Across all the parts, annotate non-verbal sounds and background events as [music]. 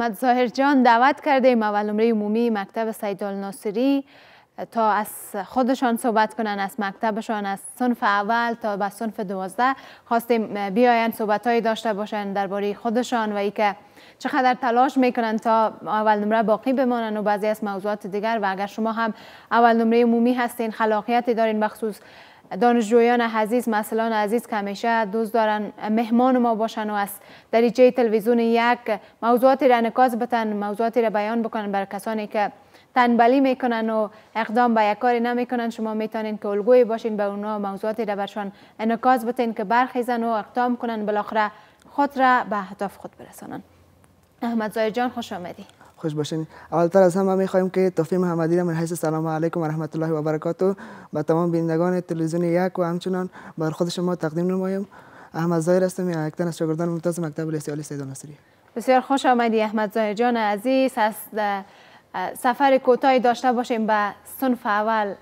احمد ظاهر جان دعوت کردیم اول نمره عمومی مکتب سید ناصری تا از خودشان صحبت کنن از مکتبشان از صنف اول تا به صنف دوازده خواستیم بیاین صحبت هایی داشته باشن درباره خودشان و که چقدر تلاش میکنن تا اول نمره باقی بمانن و بعضی از موضوعات دیگر و اگر شما هم اول نمره عمومی هستین خلاقیتی دارین بخصوص دانشجویان عزیز مثلان عزیز که همیشه دوست دارن مهمان ما باشن و از دریچه تلویزیون یک موضوعاتی را نکاز بتن موضوعاتی را بیان بکنن بر کسانی که تنبلی میکنن و اقدام به یک کاری نمیکنن شما میتونین که الگوی باشین به اونا موضوعاتی را برشان نکاز بتن که برخیزن و اقدام کنن بالاخره خود را به اهداف خود برسانن احمد زایر جان خوش آمدید خوش باشین اولتر از همه میخوایم که توفیق محمدی را من حیث سلام علیکم و رحمت الله و برکاتو به تمام بینندگان تلویزیون یک و همچنان بر خود شما تقدیم نمایم احمد زایر هستم یکتن از شاگردان ممتاز مکتب الاستیال سید نصری بسیار خوش آمدی احمد زایر جان عزیز از سفر کوتاهی داشته باشیم به صنف اول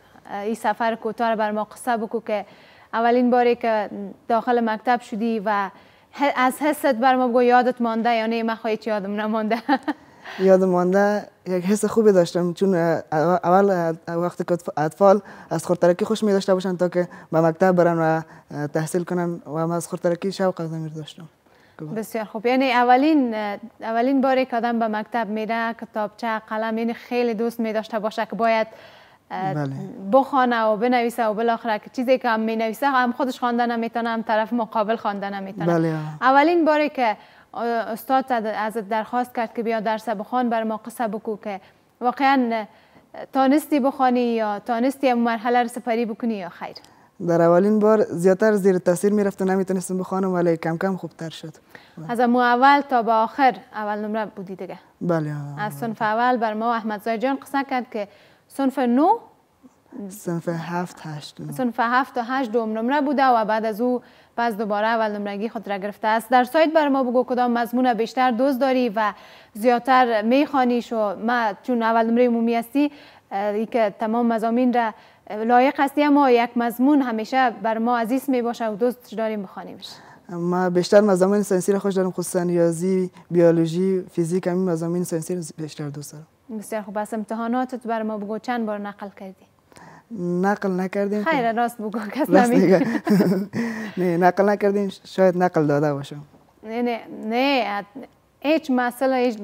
این سفر کوتاه بر ما قصه بکو که اولین باری که داخل مکتب شدی و از حست بر ما بگو یادت مانده یا نه من یادم نمانده [laughs] یاد مانده یک حس خوبی داشتم چون اول وقتی که اطفال از خورترکی خوش می داشته باشن تا که به مکتب برن و تحصیل کنن و من از خورترکی شوق از امیر داشتم بسیار خوب یعنی اولین اولین باری که آدم به مکتب میره کتابچه قلم این یعنی خیلی دوست می داشته باشه که باید بله. بخوانه و بنویسه و بالاخره که چیزی که هم می هم خودش خوانده نمیتونه هم طرف مقابل خوانده نمیتونه بله. اولین باری که استاد ازت درخواست کرد که بیا درس بخوان بر ما قصه بکو که واقعا تانستی بخوانی یا تانستی اون مرحله رو سپری بکنی یا خیر در اولین بار زیادتر زیر تاثیر میرفت و نمیتونستم بخوانم ولی کم کم خوبتر شد از امو اول تا به آخر اول نمره بودی دیگه بله از صنف اول بر ما احمد زای جان قصه کرد که صنف نو صنف هفت هشت صنف هفت و هشت دوم نمره بوده و بعد از او پس دوباره اول نمرگی خود را گرفته است در سایت بر ما بگو کدام مضمون بیشتر دوست داری و زیادتر میخوانیش و ما چون اول نمره عمومی هستی ای که تمام مزامین را لایق هستی اما یک مضمون همیشه بر ما عزیز می باشه و دوست داریم بخوانیمش ما بیشتر مضامین ساینسی را خوش دارم خصوصا ریاضی بیولوژی فیزیک همین مضامین ساینسی بیشتر دوست دارم بسیار خوب امتحاناتت بر ما بگو چند بار نقل کردی نقل نکردیم خیر راست بگو کس نمیگه نه نقل نکردیم شاید نقل داده باشم نه نه نه هیچ مسئله هیچ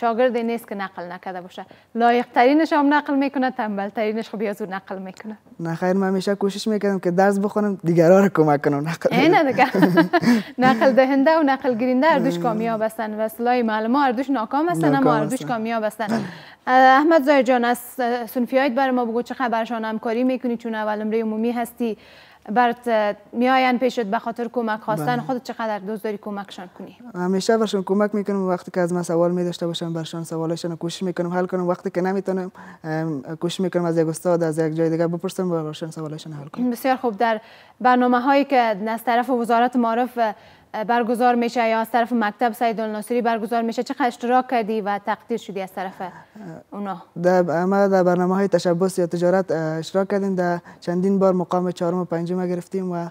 شاگردی نیست که نقل نکرده باشه لایق ترینش هم نقل میکنه تنبل ترینش خب نقل میکنه نه خیر من میشه کوشش میکردم که درس بخونم دیگرها رو کمک کنم نقل نه دیگه [laughs] نقل دهنده و نقل گیرنده اردوش دوش کامیاب هستن و معلم هر دوش ناکام هستن اما اردوش کامیاب هستن [laughs] احمد زایر جان از سنفیایت برای ما بگو چه خبرشان همکاری میکنی چون اول امره عمومی هستی برات میاین پیشت به خاطر کمک خواستن بله. خودت چقدر دوست داری کمکشان کنی همیشه برشان کمک میکنم وقتی که از من سوال می داشته باشن برشان سوالشان رو کوشش میکنم حل کنم وقتی که نمیتونم کوشش میکنم از یک استاد از یک جای دیگه بپرسم برشان سوالشان حل کنم بسیار خوب در برنامه هایی که از طرف وزارت معارف برگزار میشه یا از طرف مکتب سید الناصری برگزار میشه چقدر اشتراک کردی و تقدیر شدی از طرف اونا در ما در برنامه های تشبس یا تجارت اشتراک کردیم در چندین بار مقام چهارم و پنجم گرفتیم و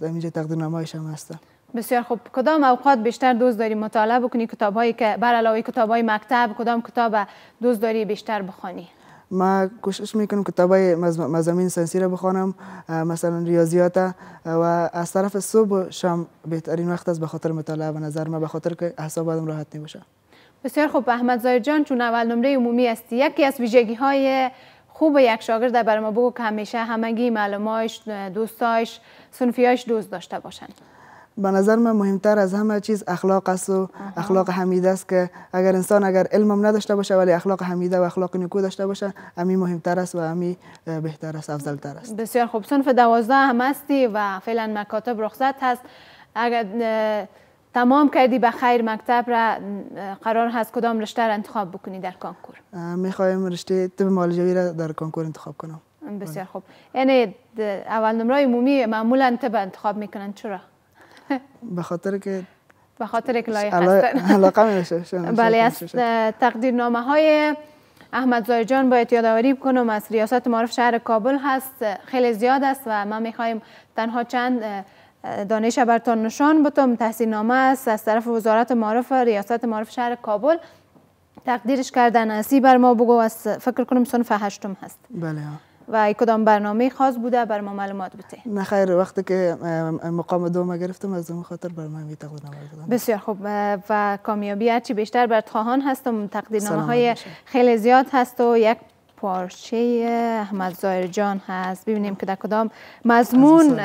در اینجا نمایش هم هستم بسیار خوب کدام اوقات بیشتر دوست داری مطالعه بکنی کتاب که بر علاوه کتاب های مکتب کدام کتاب دوست داری بیشتر بخوانی ما کوشش میکنم کتابای مزامین سنسی را بخوانم مثلا ریاضیات و از طرف صبح شام بهترین وقت است به خاطر مطالعه و نظر ما به خاطر که حساب آدم راحت نیباشه بسیار خوب احمد زایر جان چون اول نمره عمومی هستی یکی از ویژگی های خوب یک شاگرد بر ما بگو که همیشه همگی معلمایش دوستایش سنفیایش دوست داشته باشند به نظر من مهمتر از همه چیز اخلاق است و اخلاق حمیده است که اگر انسان اگر علمم نداشته باشه ولی اخلاق حمیده و اخلاق نیکو داشته باشه امی مهمتر است و امی بهتر است افضلتر است بسیار خوب صنف دوازده هم هستی و فعلا مکاتب رخصت هست اگر تمام کردی به خیر مکتب را قرار هست کدام رشته را انتخاب بکنی در کنکور میخوایم رشته طب مالجوی را در کنکور انتخاب کنم بسیار خوب یعنی اول نمره عمومی معمولا طب انتخاب میکنن چرا [laughs] به خاطر که به خاطر که لایق [laughs] علاقه [laughs] بله از نامه های احمد جان باید یادآوری کنم از ریاست معارف شهر کابل هست خیلی زیاد است و ما میخوایم تنها چند دانش برتان نشان بتم تحصیل نامه است از طرف وزارت معارف ریاست معارف شهر کابل تقدیرش کردن اسی بر ما بگو از فکر کنم صنف هشتم هست بله و کدام برنامه خاص بوده بر ما معلومات بته نه خیر وقتی که مقام دوم گرفتم از اون خاطر بر من می بسیار خوب و کامیابی هرچی بیشتر بر خواهان هست و تقدیرنامه های خیلی زیاد هست و یک پارچه احمد زایر جان هست ببینیم که در کدام مضمون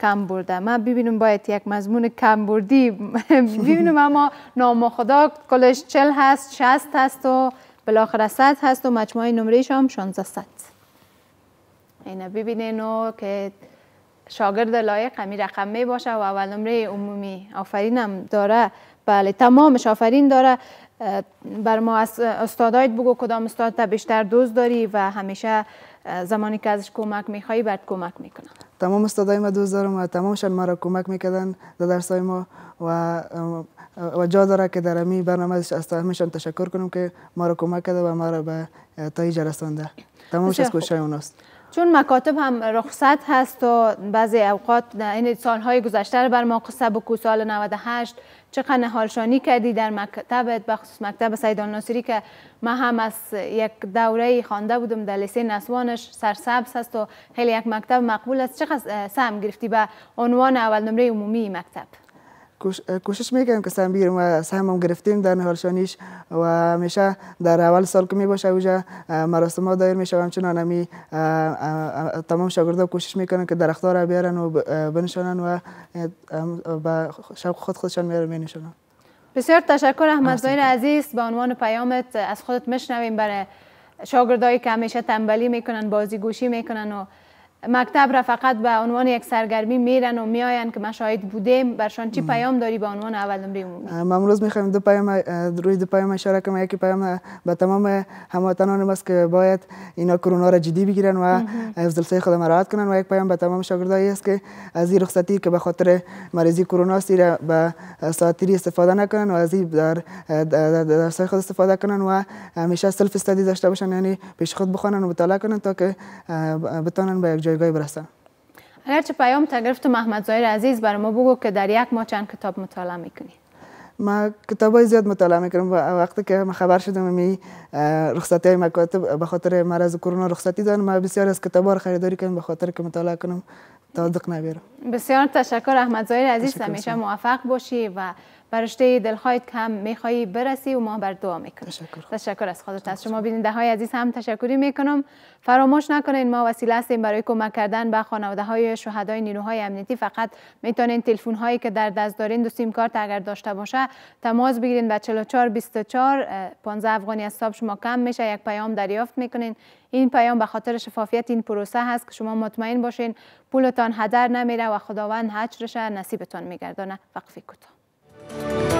کم برده من ببینم باید یک مضمون کم بردی [laughs] ببینم اما نام خدا کلش چل هست شست هست و بالاخره صد هست و مجموعه نمره هم اینا ببینین نو که شاگرد لایق همی رقم می باشه و اول نمره عمومی هم داره بله تمامش آفرین داره بر ما از بگو کدام استاد تا بیشتر دوست داری و همیشه زمانی که ازش کمک میخوای برد کمک میکنه تمام استادای ما دوست دارم و تمامشان مرا کمک میکردن در های ما و و جا داره که در امی برنامه از همشان تشکر کنم که ما را کمک کرده و ما را به تایی جرسانده تمامش از کشای اوناست چون مکاتب هم رخصت هست و بعضی اوقات این سالهای گذشته رو بر ما قصه بکو سال 98 چقدر حالشانی کردی در مکتبت بخصوص مکتب سید ناصری که ما هم از یک دوره خوانده بودم در لیسه نسوانش سرسبز هست و خیلی یک مکتب مقبول است چقدر سهم گرفتی به عنوان اول نمره عمومی مکتب کوشش میکنیم که سهم بگیریم و سهم هم گرفتیم در نهال و همیشه در اول سال که میباشه اوجا مراسم ها دایر میشه و همچنان همی تمام شاگردا کوشش میکنن که درخت را بیارن و بنشانن و به شوق خود خودشان میارن بنشانن بسیار تشکر احمد زایر عزیز به عنوان پیامت از خودت مشنویم برای شاگردایی که همیشه تنبلی میکنن بازی گوشی میکنن و مکتب را فقط به عنوان یک سرگرمی میرن و میاین که ما شاهد بودیم برشان چی پیام داری به عنوان اول نمره عمومی ما امروز میخوایم دو پیام روی دو پیام اشاره کنم یکی پیام به تمام هموطنان ماست که باید اینا کرونا را جدی بگیرن و از حفظ خود مراعات کنن و یک پیام به تمام شاگردایی است که از این رخصتی که به خاطر مریضی کرونا است را به ساعتیری استفاده نکنن و از در درس خود استفاده کنن و همیشه سلف استادی داشته باشن یعنی پیش خود بخونن و مطالعه کنن تا که بتونن به جایگاهی اگر چه پیام تا گرفت محمد زایر عزیز برای ما بگو که در یک ماه چند کتاب مطالعه میکنی ما کتاب های زیاد مطالعه میکنم و وقتی که ما خبر شدم می رخصتی های مکاتب به خاطر مرض کرونا رخصتی دادن ما بسیار از کتاب ها خریداری کنم به خاطر که مطالعه کنم تا دق نبیرم بسیار تشکر احمد زایر عزیز همیشه موفق باشی و برشته رشته دلخواهید کم میخوایی برسی و ما بر دعا میکنم تشکر تشکر از خودت از شما بیننده های عزیز هم تشکری میکنم فراموش نکنین ما وسیله هستیم برای کمک کردن به خانواده های شهدای نیروهای امنیتی فقط میتونین تلفن هایی که در دست دارین دو سیم کارت اگر داشته باشه تماس بگیرین به 44 24 15 افغانی از حساب شما کم میشه یک پیام دریافت میکنین این پیام به خاطر شفافیت این پروسه هست که شما مطمئن باشین پولتان هدر نمیره و خداوند حجرش نصیبتان میگردانه وقفی کوتاه Bye.